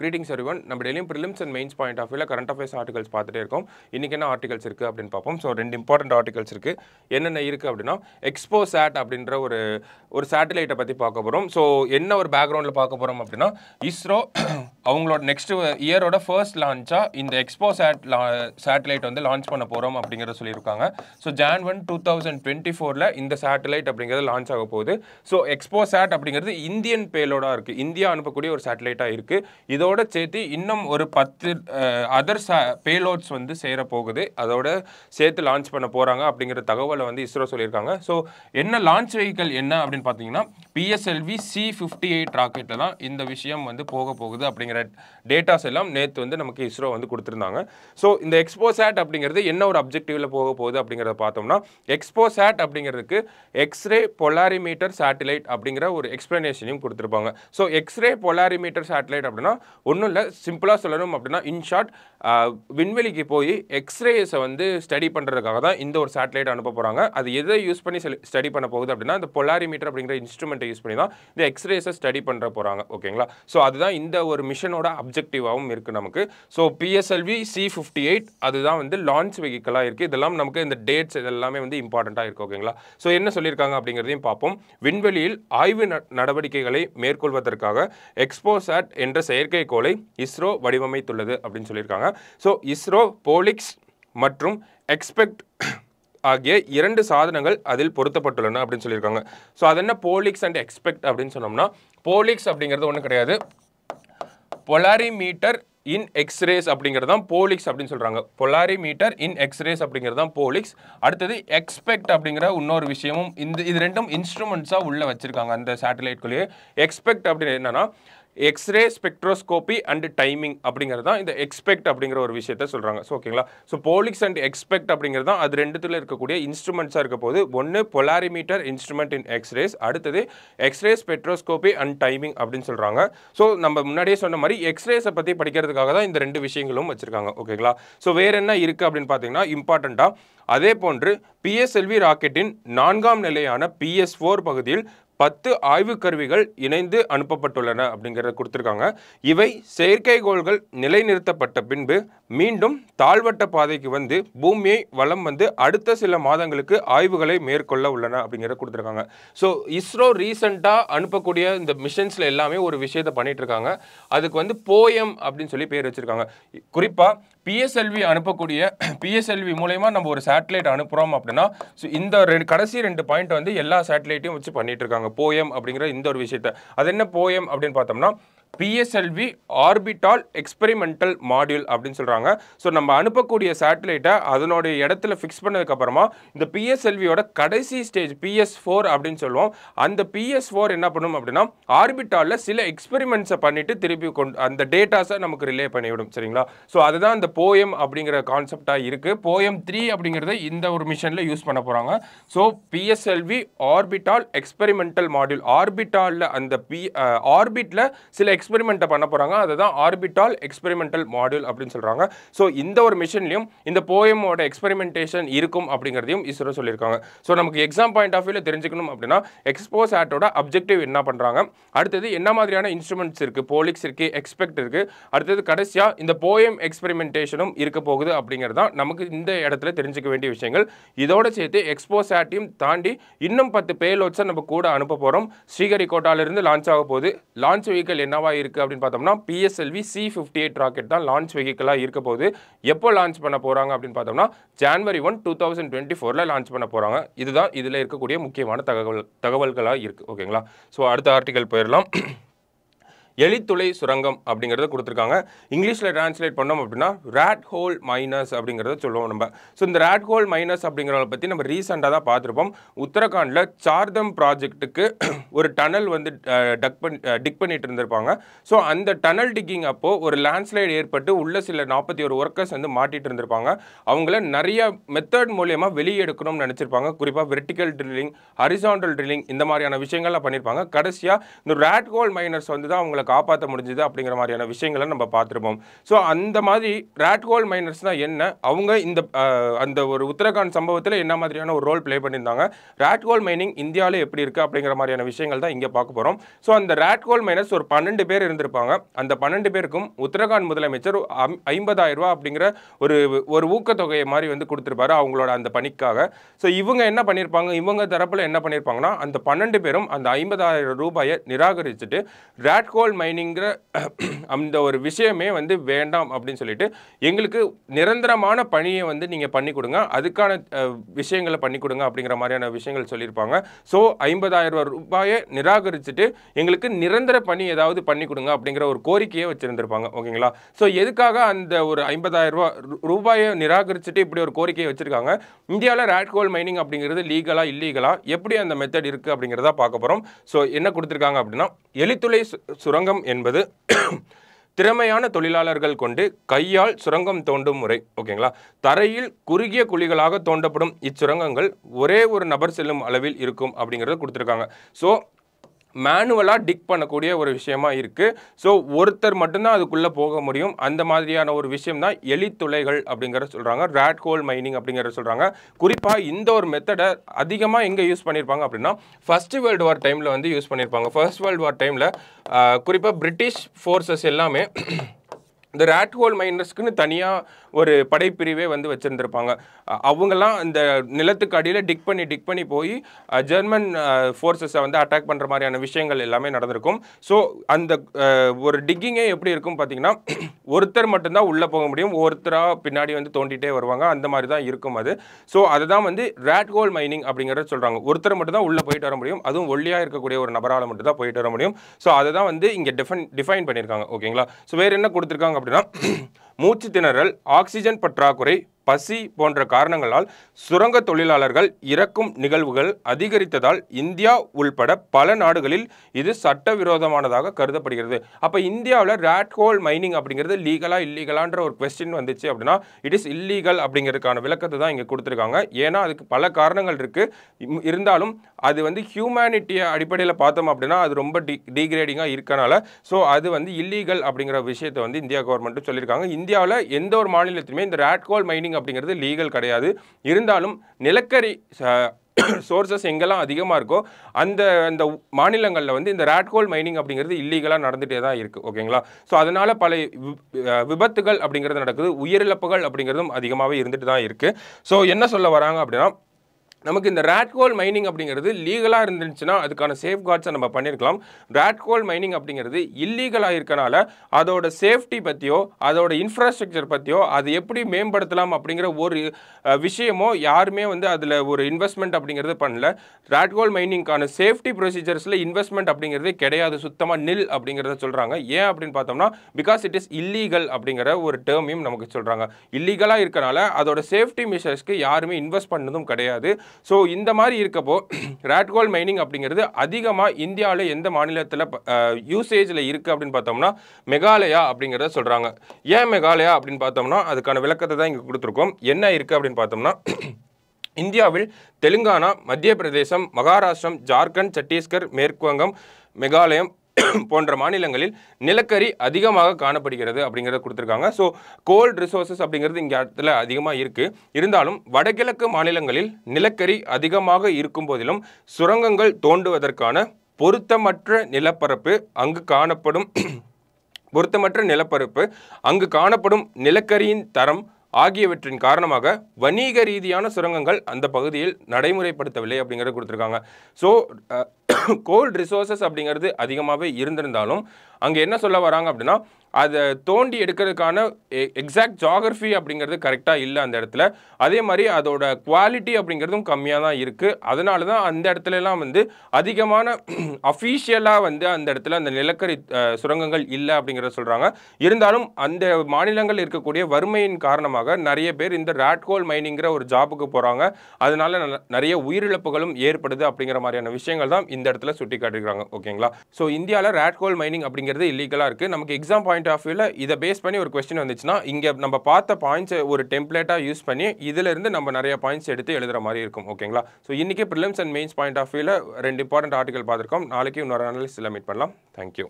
greetings everyone நம்ம டெய்லியும் prelims and mains point of வியூல கரண்ட் அஃபேர்ஸ் ஆர்டிகல்ஸ் பார்த்துட்டே இருக்கோம் இன்றைக்கி என்ன ஆர்டிகல்ஸ் இருக்குது அப்படின்னு பார்ப்போம் ஸோ ரெண்டு இம்பார்ட்டண்ட் ஆர்டிகல்ஸ் இருக்குது என்னென்ன இருக்குது அப்படின்னா எக்ஸ்போ சேட் அப்படின்ற ஒரு ஒரு சேட்டலைட்டை பற்றி பார்க்க போகிறோம் ஸோ என்ன ஒரு பேக்ரவுண்டில் பார்க்க போகிறோம் அப்படின்னா இஸ்ரோ அவங்களோட நெக்ஸ்ட் இயரோட ஃபர்ஸ்ட் லான்ச்சாக இந்த எக்ஸ்போ சேட் சேட்டலைட் வந்து லான்ச் பண்ண போகிறோம் அப்படிங்கிறத சொல்லியிருக்காங்க so Jan one two thousand twenty ஃபோரில் இந்த சேட்டலைட் அப்படிங்கிறது லான்ச் ஆக போகுது ஸோ எக்ஸ்போ சேட் அப்படிங்கிறது இந்தியன் பேலோடாக இருக்குது இந்தியா அனுப்பக்கூடிய ஒரு சேட்டலைட்டாக இருக்குது இதோ அதோட சேர்த்து இன்னும் ஒரு பத்து அதர் பேலோட்ஸ் வந்து சேர போகுது அதோட சேர்த்து லான்ச் பண்ண போகிறாங்க அப்படிங்கிற தகவலை வந்து இஸ்ரோ சொல்லியிருக்காங்க ஸோ என்ன லான்ச் வெஹிக்கல் என்ன அப்படின்னு பார்த்தீங்கன்னா பிஎஸ்எல்வி சி ஃபிஃப்டி எயிட் ராக்கெட்டில் தான் இந்த விஷயம் வந்து போக போகுது அப்படிங்கிற டேட்டாஸ் எல்லாம் நேற்று வந்து நமக்கு இஸ்ரோ வந்து கொடுத்துருந்தாங்க ஸோ இந்த எக்ஸ்போசேட் அப்படிங்கிறது என்ன ஒரு அப்ஜெக்டிவில் போக போகுது அப்படிங்கிறத பார்த்தோம்னா எக்ஸ்போசேட் அப்படிங்கிறதுக்கு எக்ஸ்ரே பொலாரிமீட்டர் சேட்டிலைட் அப்படிங்கிற ஒரு எக்ஸ்பிளனேஷனையும் கொடுத்துருப்பாங்க ஸோ எக்ஸ்ரே பொலாரிமீட்டர் சேட்டிலைட் அப்படின்னா ஒன்றும் இல்லை சிம்பிளாக சொல்லணும் அப்படின்னா இன்ஷார்ட் விண்வெளிக்கு போய் எக்ஸ்ரேஸை வந்து ஸ்டடி பண்ணுறதுக்காக தான் இந்த ஒரு சேட்டலைட் அனுப்ப போகிறாங்க அது எதை யூஸ் பண்ணி ஸ்டடி பண்ண போகுது அப்படின்னா இந்த பொலாரிமீட்டர் அப்படிங்கிற இன்ஸ்ட்ருமெண்ட்டை யூஸ் பண்ணி தான் இந்த எக்ஸ்ரேஸை ஸ்டடி பண்ணுற போகிறாங்க ஓகேங்களா ஸோ அதுதான் இந்த ஒரு மிஷனோட அப்ஜெக்டிவாகவும் இருக்குது நமக்கு so PSLV C fifty eight அதுதான் வந்து லான்ச் வெஹிக்கலாக இருக்குது இதெல்லாம் நமக்கு இந்த டேட்ஸ் இதெல்லாமே வந்து இம்பார்ட்டண்ட்டாக இருக்குது ஓகேங்களா ஸோ என்ன சொல்லியிருக்காங்க அப்படிங்கிறதையும் பார்ப்போம் விண்வெளியில் ஆய்வு நடவடிக்கைகளை மேற்கொள்வதற்காக எக்ஸ்போசாட் என்ற செயற்கை செயற்கைக்கோளை இஸ்ரோ வடிவமைத்துள்ளது அப்படின்னு சொல்லியிருக்காங்க ஸோ இஸ்ரோ போலிக்ஸ் மற்றும் எக்ஸ்பெக்ட் ஆகிய இரண்டு சாதனங்கள் அதில் பொருத்தப்பட்டுள்ளன அப்படின்னு சொல்லியிருக்காங்க ஸோ அது என்ன போலிக்ஸ் அண்ட் எக்ஸ்பெக்ட் அப்படின்னு சொன்னோம்னா போலிக்ஸ் அப்படிங்கிறது ஒன்றும் கிடையாது பொலாரிமீட்டர் இன் எக்ஸ்ரேஸ் அப்படிங்கிறது தான் போலிக்ஸ் அப்படின்னு சொல்கிறாங்க பொலாரிமீட்டர் இன் எக்ஸ்ரேஸ் அப்படிங்கிறது தான் போலிக்ஸ் அடுத்தது எக்ஸ்பெக்ட் அப்படிங்கிற இன்னொரு விஷயமும் இந்த இது ரெண்டும் இன்ஸ்ட்ருமெண்ட்ஸாக உள்ளே வச்சுருக்காங்க அந்த சேட்டலைட்குள்ளேயே எக்ஸ்பெக்ட் அப்படின்னு என்னென்னா எக்ஸ்ரே ஸ்பெக்ட்ரோஸ்கோபி அண்ட் டைமிங் அப்படிங்கிறது தான் இந்த எக்ஸ்பெக்ட் அப்படிங்கிற ஒரு விஷயத்த சொல்கிறாங்க ஸோ ஓகேங்களா ஸோ போலிக்ஸ் அண்ட் எக்ஸ்பெக்ட் அப்படிங்கிறது தான் அது ரெண்டுத்தில் இருக்கக்கூடிய இன்ஸ்ட்ருமெண்ட்ஸாக இருக்க போது ஒன்று பொலாரிமீட்டர் இன்ஸ்ட்ருமெண்ட் இன் எக்ஸ்ரேஸ் அடுத்தது எக்ஸ்ரே ஸ்பெக்ட்ரோஸ்கோபி அண்ட் டைமிங் அப்படின்னு சொல்கிறாங்க ஸோ நம்ம முன்னாடியே சொன்ன மாதிரி எக்ஸ்ரேஸை பற்றி படிக்கிறதுக்காக தான் இந்த ரெண்டு விஷயங்களும் வச்சுருக்காங்க ஓகேங்களா ஸோ வேறு என்ன இருக்குது அப்படின்னு பார்த்தீங்கன்னா இம்பார்ட்டண்ட்டாக அதே போன்று பிஎஸ்எல்வி ராக்கெட்டின் நான்காம் நிலையான பிஎஸ் ஃபோர் பகுதியில் பத்து ஆய்வு கருவிகள் இணைந்து அனுப்பப்பட்டுள்ளன அப்படிங்கிறத கொடுத்துருக்காங்க இவை செயற்கைகோள்கள் நிலைநிறுத்தப்பட்ட பின்பு மீண்டும் தாழ்வட்ட பாதைக்கு வந்து பூமியை வளம் வந்து அடுத்த சில மாதங்களுக்கு ஆய்வுகளை மேற்கொள்ள உள்ளன அப்படிங்கிறத கொடுத்துருக்காங்க ஸோ இஸ்ரோ ரீசெண்டாக அனுப்பக்கூடிய இந்த மிஷன்ஸில் எல்லாமே ஒரு விஷயத்தை பண்ணிகிட்ருக்காங்க அதுக்கு வந்து போயம் அப்படின்னு சொல்லி பேர் வச்சுருக்காங்க குறிப்பாக பிஎஸ்எல்வி அனுப்பக்கூடிய பிஎஸ்எல்வி மூலயமா நம்ம ஒரு சேட்டலைட் அனுப்புகிறோம் அப்படின்னா ஸோ இந்த ரெண்டு கடைசி ரெண்டு பாயிண்ட் வந்து எல்லா சேட்டலைட்டையும் வச்சு பண்ணிட்டு இருக்காங்க போயம் அப்படிங்கிற இந்த ஒரு விஷயத்த அது என்ன போயம் அப்படின்னு பார்த்தோம்னா பிஎஸ்எல்வி ஆர்பிட்டால் எக்ஸ்பெரிமெண்டல் மாடியூல் அப்படின்னு சொல்கிறாங்க ஸோ நம்ம அனுப்பக்கூடிய சேட்டலைட்டை அதனுடைய இடத்துல ஃபிக்ஸ் பண்ணதுக்கப்புறமா இந்த பிஎஸ்எல்வியோட கடைசி ஸ்டேஜ் பிஎஸ் ஃபோர் அப்படின்னு சொல்லுவோம் அந்த பிஎஸ் ஃபோர் என்ன பண்ணும் அப்படின்னா ஆர்பிட்டாலில் சில எக்ஸ்பெரிமெண்ட்ஸை பண்ணிவிட்டு திருப்பி கொண்டு அந்த டேட்டாஸை நமக்கு ரிலே பண்ணிவிடும் சரிங்களா ஸோ அதுதான் அந்த போயம் அப்படிங்கிற கான்செப்டாக இருக்குது போயம் த்ரீ அப்படிங்கிறத இந்த ஒரு மிஷனில் யூஸ் பண்ண போகிறாங்க so PSLV orbital experimental module ஆர்பிட்டாலில் அந்த பி ஆர்பிட்டில் சில எக்ஸ்பெரிமெண்ட்டை பண்ண போகிறாங்க அதை தான் ஆர்பிட்டால் எக்ஸ்பெரிமெண்டல் மாடியூல் அப்படின்னு சொல்கிறாங்க ஸோ இந்த ஒரு மிஷின்லையும் இந்த போயமோட எக்ஸ்பெரிமெண்டேஷன் இருக்கும் அப்படிங்கிறதையும் இஸ்ரோ சொல்லியிருக்காங்க ஸோ நமக்கு எக்ஸாம் பாயிண்ட் ஆஃப் வியூவில் தெரிஞ்சுக்கணும் அப்படின்னா எக்ஸ்போஸ் ஆட்டோட அப்ஜெக்டிவ் என்ன பண்ணுறாங்க அடுத்தது என்ன மாதிரியான இன்ஸ்ட்ருமெண்ட்ஸ் இருக்குது போலிக்ஸ் இருக்குது எக்ஸ்பெக்ட் இருக்குது அடுத்தது கடைசியாக இந்த போயம் எக்ஸ்பெரிமெண்டேஷனும் இருக்க போகுது அப்படிங்கிறது தான் நமக்கு இந்த இடத்துல தெரிஞ்சுக்க வேண்டிய விஷயங்கள் இதோடு சேர்த்து எக்ஸ்போஸ் ஆட்டையும் தாண்டி இன்னும் பத்து பேலோட்ஸை நம்ம கூட அனுப்ப போகிறோம் ஸ்ரீகரிகோட்டாலிருந்து லான்ச் ஆக போகுது லான்ச் வெஹிக்கல் என்னவா என்னவாக இருக்குது அப்படின்னு பார்த்தோம்னா PSLV C fifty eight rocket தான் லான்ச் வெஹிக்கலாக இருக்க போது எப்போ லான்ச் பண்ண போகிறாங்க அப்படின்னு பார்த்தோம்னா January one two thousand twenty ஃபோரில் லான்ச் பண்ண போகிறாங்க இதுதான் இதில் இருக்கக்கூடிய முக்கியமான தகவல் தகவல்களாக இருக்குது ஓகேங்களா ஸோ அடுத்த ஆர்டிக்கல் போயிடலாம் எலித்துளை சுரங்கம் அப்படிங்கிறத கொடுத்துருக்காங்க இங்கிலீஷில் டிரான்ஸ்லேட் பண்ணோம் அப்படின்னா ரேட் ஹோல் மைனஸ் அப்படிங்கிறத சொல்லுவோம் நம்ம ஸோ இந்த ரேட் ஹோல் மைனஸ் அப்படிங்கிறத பற்றி நம்ம ரீசெண்டாக தான் பார்த்துருப்போம் உத்தரகாண்டில் சார்தம் ப்ராஜெக்ட்டுக்கு ஒரு டனல் வந்து டக் பண்ணி டிக் பண்ணிட்டு இருந்திருப்பாங்க ஸோ அந்த டனல் டிக்கிங் அப்போது ஒரு லேண்ட்ஸ்லைடு ஏற்பட்டு உள்ள சில நாற்பத்தி ஒரு ஒர்க்கர்ஸ் வந்து மாட்டிட்டு இருந்திருப்பாங்க அவங்கள நிறைய மெத்தட் மூலியமாக வெளியே எடுக்கணும்னு நினச்சிருப்பாங்க குறிப்பாக வெர்டிக்கல் ட்ரில்லிங் ஹரிசான்டல் ட்ரில்லிங் இந்த மாதிரியான விஷயங்கள்லாம் பண்ணியிருப்பாங்க கடைசியாக இந்த ரேட் ஹோல் மைனர்ஸ் வந்து தான் அவங்கள அவங்கள காப்பாற்ற முடிஞ்சது அப்படிங்கிற மாதிரியான விஷயங்களை நம்ம பார்த்துருப்போம் ஸோ அந்த மாதிரி ராட்கோல் மைனர்ஸ்னால் என்ன அவங்க இந்த அந்த ஒரு உத்தரகாண்ட் சம்பவத்தில் என்ன மாதிரியான ஒரு ரோல் ப்ளே பண்ணியிருந்தாங்க கோல் மைனிங் இந்தியாவில் எப்படி இருக்குது அப்படிங்கிற மாதிரியான விஷயங்கள் தான் இங்கே பார்க்க போகிறோம் ஸோ அந்த கோல் மைனர்ஸ் ஒரு பன்னெண்டு பேர் இருந்திருப்பாங்க அந்த பன்னெண்டு பேருக்கும் உத்தரகாண்ட் முதலமைச்சர் ஐம்பதாயிரம் ரூபா அப்படிங்கிற ஒரு ஒரு ஊக்கத்தொகையை மாதிரி வந்து கொடுத்துருப்பாரு அவங்களோட அந்த பணிக்காக ஸோ இவங்க என்ன பண்ணியிருப்பாங்க இவங்க தரப்பில் என்ன பண்ணியிருப்பாங்கன்னா அந்த பன்னெண்டு பேரும் அந்த ஐம்பதாயிரம் ரூபாயை நிராகரிச்சுட்டு ரேட்கோல் கோல்ட் மைனிங்கிற அந்த ஒரு விஷயமே வந்து வேண்டாம் அப்படின்னு சொல்லிட்டு எங்களுக்கு நிரந்தரமான பணியை வந்து நீங்கள் பண்ணி கொடுங்க அதுக்கான விஷயங்களை பண்ணி கொடுங்க அப்படிங்கிற மாதிரியான விஷயங்கள் சொல்லியிருப்பாங்க ஸோ ஐம்பதாயிரம் ரூபாயை நிராகரிச்சுட்டு எங்களுக்கு நிரந்தர பணி ஏதாவது பண்ணி கொடுங்க அப்படிங்கிற ஒரு கோரிக்கையை வச்சுருந்துருப்பாங்க ஓகேங்களா ஸோ எதுக்காக அந்த ஒரு ஐம்பதாயிரம் ரூபா ரூபாயை நிராகரிச்சுட்டு இப்படி ஒரு கோரிக்கையை வச்சுருக்காங்க இந்தியாவில் ரேட் கோல் மைனிங் அப்படிங்கிறது லீகலாக இல்லீகலாக எப்படி அந்த மெத்தட் இருக்குது அப்படிங்கிறத பார்க்க போகிறோம் ஸோ என்ன கொடுத்துருக்காங்க அப்படின்னா எழுத்துளை சுரங்க சுரங்கம் என்பது திறமையான தொழிலாளர்கள் கொண்டு கையால் சுரங்கம் தோண்டும் முறை ஓகேங்களா தரையில் குறுகிய குழிகளாக தோண்டப்படும் இச்சுரங்கங்கள் ஒரே ஒரு நபர் செல்லும் அளவில் இருக்கும் அப்படிங்கிறத கொடுத்துருக்காங்க ஸோ மேனுவலாக டிக் பண்ணக்கூடிய ஒரு விஷயமா இருக்குது ஸோ ஒருத்தர் மட்டும்தான் அதுக்குள்ளே போக முடியும் அந்த மாதிரியான ஒரு விஷயம் தான் எலித்துளைகள் அப்படிங்கிற சொல்கிறாங்க ரேட் ஹோல் மைனிங் அப்படிங்கிற சொல்கிறாங்க குறிப்பாக இந்த ஒரு மெத்தடை அதிகமாக எங்கே யூஸ் பண்ணியிருப்பாங்க அப்படின்னா ஃபர்ஸ்ட் வேர்ல்டு வார் டைமில் வந்து யூஸ் பண்ணியிருப்பாங்க ஃபர்ஸ்ட் வேர்ல்டு வார் டைமில் குறிப்பாக பிரிட்டிஷ் ஃபோர்ஸஸ் எல்லாமே இந்த ரேட் ஹோல் மைனர்ஸ்க்குன்னு தனியாக ஒரு படைப்பிரிவே வந்து வச்சுருந்துருப்பாங்க அவங்கெல்லாம் இந்த நிலத்துக்கு அடியில் டிக் பண்ணி டிக் பண்ணி போய் ஜெர்மன் ஃபோர்ஸஸை வந்து அட்டாக் பண்ணுற மாதிரியான விஷயங்கள் எல்லாமே நடந்திருக்கும் ஸோ அந்த ஒரு டிக்கிங்கே எப்படி இருக்கும் பார்த்தீங்கன்னா ஒருத்தர் மட்டும்தான் உள்ளே போக முடியும் ஒருத்தராக பின்னாடி வந்து தோண்டிகிட்டே வருவாங்க அந்த மாதிரி தான் இருக்கும் அது ஸோ அதை தான் வந்து ரேட் கோல் மைனிங் அப்படிங்கிறத சொல்கிறாங்க ஒருத்தர் மட்டும்தான் உள்ளே போயிட்டு வர முடியும் அதுவும் ஒல்லியாக இருக்கக்கூடிய ஒரு நபரால் மட்டும் தான் போயிட்டு வர முடியும் ஸோ அதை தான் வந்து இங்கே டிஃபன் டிஃபைன் பண்ணியிருக்காங்க ஓகேங்களா ஸோ வேறு என்ன கொடுத்துருக்காங்க அப்படின்னா மூச்சு திணறல் ஆக்சிஜன் பற்றாக்குறை பசி போன்ற காரணங்களால் சுரங்க தொழிலாளர்கள் இறக்கும் நிகழ்வுகள் அதிகரித்ததால் இந்தியா உள்பட பல நாடுகளில் இது சட்டவிரோதமானதாக கருதப்படுகிறது அப்போ இந்தியாவில் ரேட் ஹோல் மைனிங் அப்படிங்கிறது லீகலாக இல்லீகலான்ற ஒரு கொஸ்டின் வந்துச்சு அப்படின்னா இட் இஸ் இல்லீகல் அப்படிங்கிறதுக்கான விளக்கத்தை தான் இங்கே கொடுத்துருக்காங்க ஏன்னா அதுக்கு பல காரணங்கள் இருக்குது இருந்தாலும் அது வந்து ஹியூமனிட்டியை அடிப்படையில் பார்த்தோம் அப்படின்னா அது ரொம்ப டி டீக்ரேடிங்காக இருக்கனால ஸோ அது வந்து இல்லீகல் அப்படிங்கிற விஷயத்தை வந்து இந்தியா கவர்மெண்ட்டும் சொல்லியிருக்காங்க இந்தியாவில் எந்த ஒரு மாநிலத்துலையுமே இந்த ரேட் கோல் மைனிங் அப்படிங்கிறது லீகல் கிடையாது இருந்தாலும் நிலக்கரி சோர்சஸ் எங்கெல்லாம் அதிகமாக இருக்கோ அந்த அந்த மாநிலங்களில் வந்து இந்த ராட்கோல் மைனிங் அப்படிங்கிறது இல்லீகலாக நடந்துகிட்டே தான் இருக்குது ஓகேங்களா ஸோ அதனால் பல விபத்துகள் அப்படிங்கிறது நடக்குது உயிரிழப்புகள் அப்படிங்கிறதும் அதிகமாகவே இருந்துட்டு தான் இருக்குது ஸோ என்ன சொல்ல வராங்க அப்படின்னா நமக்கு இந்த ரேட்கோல் மைனிங் அப்படிங்கிறது லீகலாக இருந்துச்சுன்னா அதுக்கான சேஃப்கார்ட்ஸை நம்ம பண்ணியிருக்கலாம் ரேட்கோல் மைனிங் அப்படிங்கிறது இல்லீகலாக இருக்கனால அதோட சேஃப்டி பற்றியோ அதோட இன்ஃப்ராஸ்ட்ரக்சர் பற்றியோ அதை எப்படி மேம்படுத்தலாம் அப்படிங்கிற ஒரு விஷயமோ யாருமே வந்து அதில் ஒரு இன்வெஸ்ட்மெண்ட் அப்படிங்கிறது பண்ணல ரேட்கோல் மைனிங்க்கான சேஃப்டி ப்ரொசீஜர்ஸில் இன்வெஸ்ட்மெண்ட் அப்படிங்கிறதே கிடையாது சுத்தமாக நில் அப்படிங்கிறத சொல்கிறாங்க ஏன் அப்படின்னு பார்த்தோம்னா பிகாஸ் இட் இஸ் இல்லீகல் அப்படிங்கிற ஒரு டேர்மையும் நமக்கு சொல்கிறாங்க இல்லீகலாக இருக்கனால அதோட சேஃப்டி மெஷர்ஸ்க்கு யாருமே இன்வெஸ்ட் பண்ணதும் கிடையாது ஸோ இந்த மாதிரி இருக்கப்போ கோல் மைனிங் அப்படிங்கிறது அதிகமாக இந்தியாவில் எந்த மாநிலத்தில் யூசேஜில் இருக்குது அப்படின்னு பார்த்தோம்னா மெகாலயா அப்படிங்கிறத சொல்கிறாங்க ஏன் மெகாலயா அப்படின்னு பார்த்தோம்னா அதுக்கான விளக்கத்தை தான் இங்கே கொடுத்துருக்கோம் என்ன இருக்குது அப்படின்னு பார்த்தோம்னா இந்தியாவில் தெலுங்கானா மத்திய பிரதேசம் மகாராஷ்டிரம் ஜார்க்கண்ட் சத்தீஸ்கர் மேற்குவங்கம் மெகாலயம் போன்ற மாநிலங்களில் நிலக்கரி அதிகமாக காணப்படுகிறது அப்படிங்கிறத கொடுத்துருக்காங்க ஸோ கோல்ட் ரிசோர்ஸஸ் அப்படிங்கிறது இங்கே இடத்துல அதிகமாக இருக்குது இருந்தாலும் வடகிழக்கு மாநிலங்களில் நிலக்கரி அதிகமாக இருக்கும் போதிலும் சுரங்கங்கள் தோண்டுவதற்கான பொருத்தமற்ற நிலப்பரப்பு அங்கு காணப்படும் பொருத்தமற்ற நிலப்பரப்பு அங்கு காணப்படும் நிலக்கரியின் தரம் ஆகியவற்றின் காரணமாக வணிக ரீதியான சுரங்கங்கள் அந்த பகுதியில் நடைமுறைப்படுத்தவில்லை அப்படிங்கிறத கொடுத்துருக்காங்க ஸோ கோல்ட் ரிசோர்ஸஸ் அப்படிங்கிறது அதிகமாகவே இருந்திருந்தாலும் அங்கே என்ன சொல்ல வராங்க அப்படின்னா அதை தோண்டி எடுக்கிறதுக்கான எக்ஸாக்ட் ஜாகிரஃபி அப்படிங்கிறது கரெக்டாக இல்லை அந்த இடத்துல அதே மாதிரி அதோட குவாலிட்டி அப்படிங்கிறதும் கம்மியாக தான் இருக்குது அதனால தான் அந்த இடத்துலலாம் வந்து அதிகமான அஃபீஷியலாக வந்து அந்த இடத்துல அந்த நிலக்கரி சுரங்கங்கள் இல்லை அப்படிங்கிறத சொல்கிறாங்க இருந்தாலும் அந்த மாநிலங்கள் இருக்கக்கூடிய வறுமையின் காரணமாக நிறைய பேர் இந்த ராட்கோல் மைனிங்கிற ஒரு ஜாபுக்கு போகிறாங்க அதனால நிறைய உயிரிழப்புகளும் ஏற்படுது அப்படிங்கிற மாதிரியான விஷயங்கள் தான் இந்த இடத்துல சுட்டி காட்டிருக்காங்க ஓகேங்களா ஸோ இந்தியாவில் ராட்கோல் மைனிங் அப்படிங்கிறது இல்லீகலாக இருக்குது நமக்கு எக்ஸாம் பாயிண்ட் பாயிண்ட் ஆஃப் வியூவில் இதை பேஸ் பண்ணி ஒரு கொஸ்டின் வந்துச்சுன்னா இங்கே நம்ம பார்த்த பாயிண்ட்ஸ் ஒரு டெம்ப்ளேட்டாக யூஸ் பண்ணி இதிலிருந்து நம்ம நிறைய பாயிண்ட்ஸ் எடுத்து எழுதுகிற மாதிரி இருக்கும் ஓகேங்களா ஸோ இன்றைக்கி prelims and mains point of வியூவில் ரெண்டு இம்பார்ட்டன்ட் ஆர்டிகல் பார்த்துருக்கோம் நாளைக்கு இன்னொரு அனாலிஸ்டில் மீட் பண்ணலாம் தேங்க்யூ